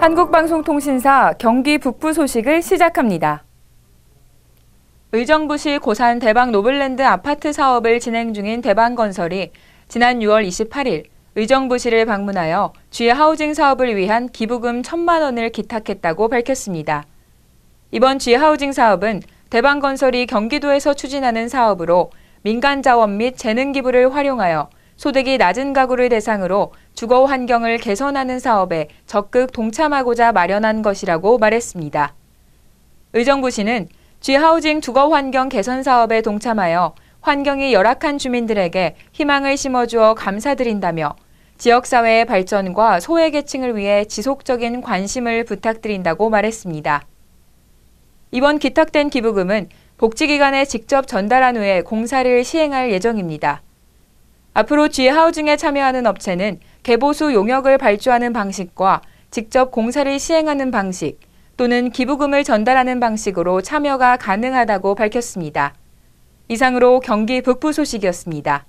한국방송통신사 경기 북부 소식을 시작합니다. 의정부시 고산 대방 노블랜드 아파트 사업을 진행 중인 대방건설이 지난 6월 28일 의정부시를 방문하여 g 하우징 사업을 위한 기부금 1천만 원을 기탁했다고 밝혔습니다. 이번 g 하우징 사업은 대방건설이 경기도에서 추진하는 사업으로 민간 자원 및 재능 기부를 활용하여 소득이 낮은 가구를 대상으로 주거 환경을 개선하는 사업에 적극 동참하고자 마련한 것이라고 말했습니다. 의정부시는 G하우징 주거 환경 개선 사업에 동참하여 환경이 열악한 주민들에게 희망을 심어주어 감사드린다며 지역사회의 발전과 소외계층을 위해 지속적인 관심을 부탁드린다고 말했습니다. 이번 기탁된 기부금은 복지기관에 직접 전달한 후에 공사를 시행할 예정입니다. 앞으로 G하우징에 참여하는 업체는 개보수 용역을 발주하는 방식과 직접 공사를 시행하는 방식 또는 기부금을 전달하는 방식으로 참여가 가능하다고 밝혔습니다. 이상으로 경기 북부 소식이었습니다.